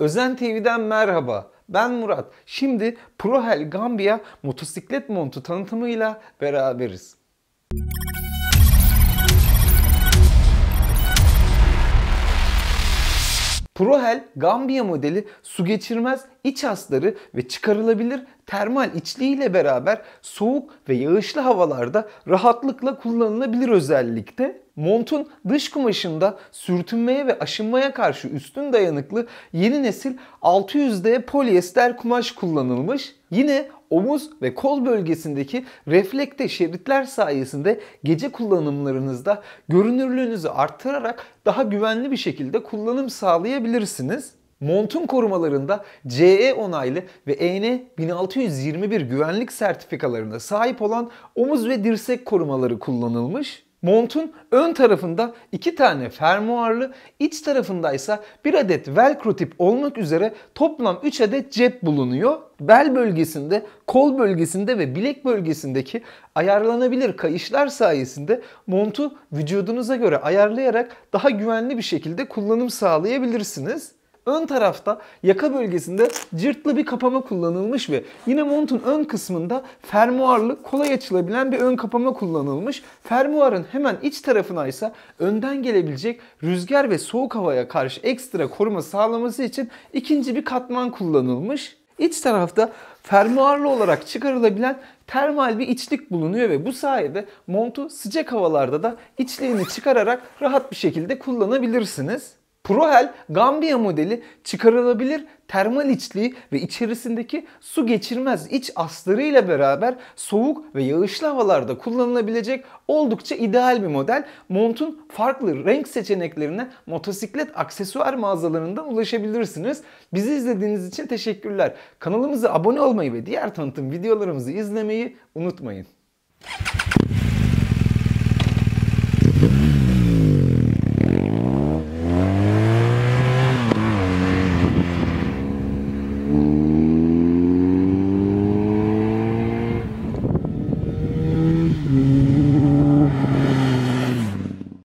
Özen TV'den merhaba. Ben Murat. Şimdi Prohel Gambia motosiklet montu tanıtımıyla beraberiz. Müzik Prohel Gambia modeli su geçirmez iç hasları ve çıkarılabilir termal içliğiyle beraber soğuk ve yağışlı havalarda rahatlıkla kullanılabilir özellikte. Montun dış kumaşında sürtünmeye ve aşınmaya karşı üstün dayanıklı yeni nesil 600D polyester kumaş kullanılmış. Yine omuz ve kol bölgesindeki reflekte şeritler sayesinde gece kullanımlarınızda görünürlüğünüzü arttırarak daha güvenli bir şekilde kullanım sağlayabilirsiniz. Montun korumalarında CE onaylı ve EN 1621 güvenlik sertifikalarına sahip olan omuz ve dirsek korumaları kullanılmış. Montun ön tarafında iki tane fermuarlı, iç tarafında ise bir adet velcro tip olmak üzere toplam 3 adet cep bulunuyor. Bel bölgesinde, kol bölgesinde ve bilek bölgesindeki ayarlanabilir kayışlar sayesinde montu vücudunuza göre ayarlayarak daha güvenli bir şekilde kullanım sağlayabilirsiniz. Ön tarafta yaka bölgesinde cırtlı bir kapama kullanılmış ve yine montun ön kısmında fermuarlı kolay açılabilen bir ön kapama kullanılmış. Fermuarın hemen iç tarafına ise önden gelebilecek rüzgar ve soğuk havaya karşı ekstra koruma sağlaması için ikinci bir katman kullanılmış. İç tarafta fermuarlı olarak çıkarılabilen termal bir içlik bulunuyor ve bu sayede montu sıcak havalarda da içliğini çıkararak rahat bir şekilde kullanabilirsiniz. Prohel Gambia modeli çıkarılabilir termal içliği ve içerisindeki su geçirmez iç astarıyla beraber soğuk ve yağışlı havalarda kullanılabilecek oldukça ideal bir model. Montun farklı renk seçeneklerine motosiklet aksesuar mağazalarından ulaşabilirsiniz. Bizi izlediğiniz için teşekkürler. Kanalımıza abone olmayı ve diğer tanıtım videolarımızı izlemeyi unutmayın.